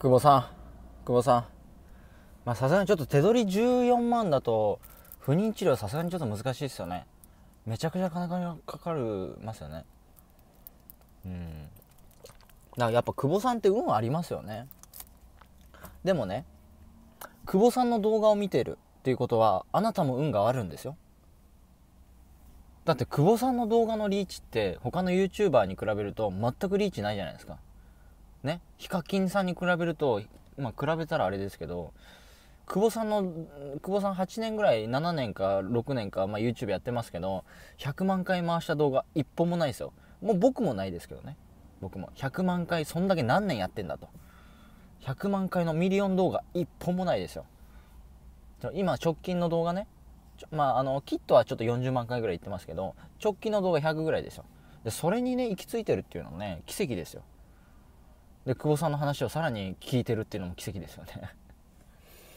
久保さん久保さんまあさすがにちょっと手取り14万だと不妊治療さすがにちょっと難しいですよねめちゃくちゃ金がかかるますよねうんだからやっぱ久保さんって運ありますよねでもね久保さんの動画を見てるっていうことはあなたも運があるんですよだって久保さんの動画のリーチって他の YouTuber に比べると全くリーチないじゃないですかねヒカキンさんに比べるとまあ比べたらあれですけど久保さんの久保さん8年ぐらい7年か6年か、まあ、YouTube やってますけど100万回回した動画一本もないですよもう僕もないですけどね僕も100万回そんだけ何年やってんだと100万回のミリオン動画一本もないですよ今直近の動画ねまああのキットはちょっと40万回ぐらいいってますけど直近の動画100ぐらいですよでそれにね行き着いてるっていうのはね奇跡ですよで久保さんの話をさらに聞いてるっていうのも奇跡ですよね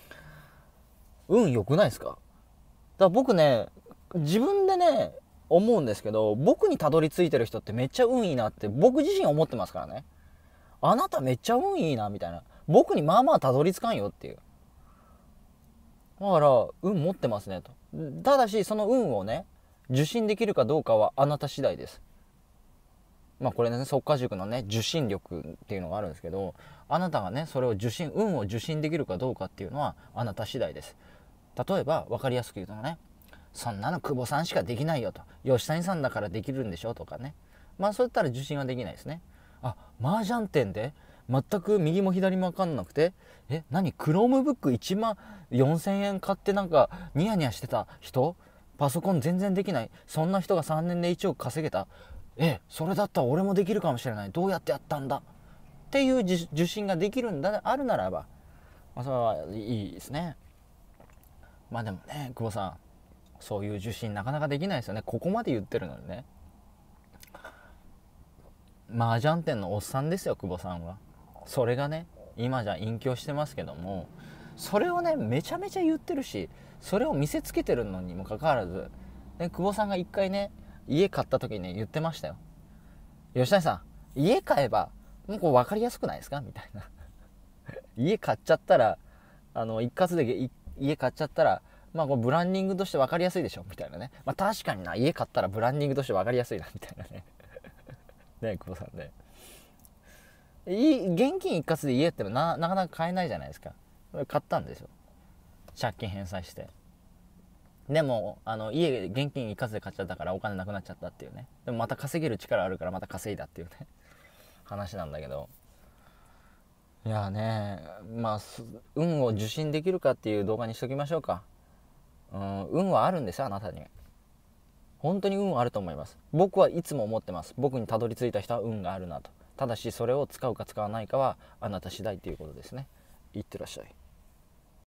運良くないですかだから僕ね自分でね思うんですけど僕にたどり着いてる人ってめっちゃ運いいなって僕自身思ってますからねあなためっちゃ運いいなみたいな僕にまあまあたどり着かんよっていうだから運持ってますねとただしその運をね受信できるかどうかはあなた次第ですまあこれね即果塾のね受信力っていうのがあるんですけどあなたがねそれを受信運を受信できるかどうかっていうのはあなた次第です例えば分かりやすく言うとねそんなの久保さんしかできないよと吉谷さんだからできるんでしょとかねまあそういったら受信はできないですねあ麻雀店で全く右も左も分かんなくてえ何クロームブック1万4000円買ってなんかニヤニヤしてた人パソコン全然できないそんな人が3年で1億稼げたえそれだったら俺もできるかもしれないどうやってやったんだっていう受信ができるんだあるならば、まあ、それはいいですねまあでもね久保さんそういう受信なかなかできないですよねここまで言ってるのにね麻雀店のおっさんですよ久保さんはそれがね今じゃ隠居してますけどもそれをねめちゃめちゃ言ってるしそれを見せつけてるのにもかかわらずで久保さんが一回ね家買った時に言ってましたよ吉谷さん家買えばもうこう分かりやすくないですかみたいな 家買っちゃったらあの一括で家買っちゃったらまあこうブランディングとして分かりやすいでしょみたいなねまあ確かにな家買ったらブランディングとして分かりやすいな みたいなね ね久保さんね現金一括で家ってななかなか買えないじゃないですか買ったんですよ借金返済してでもあの家現金一括で買っちゃったからお金なくなっちゃったっていうねでもまた稼げる力あるからまた稼いだっていうね 話なんだけどいやねまあ運を受信できるかっていう動画にしときましょうか、うん、運はあるんですよあなたに本当に運はあると思います僕はいつも思ってます僕にたどり着いた人は運があるなとただしそれを使うか使わないかはあなた次第ということですねいってらっしゃい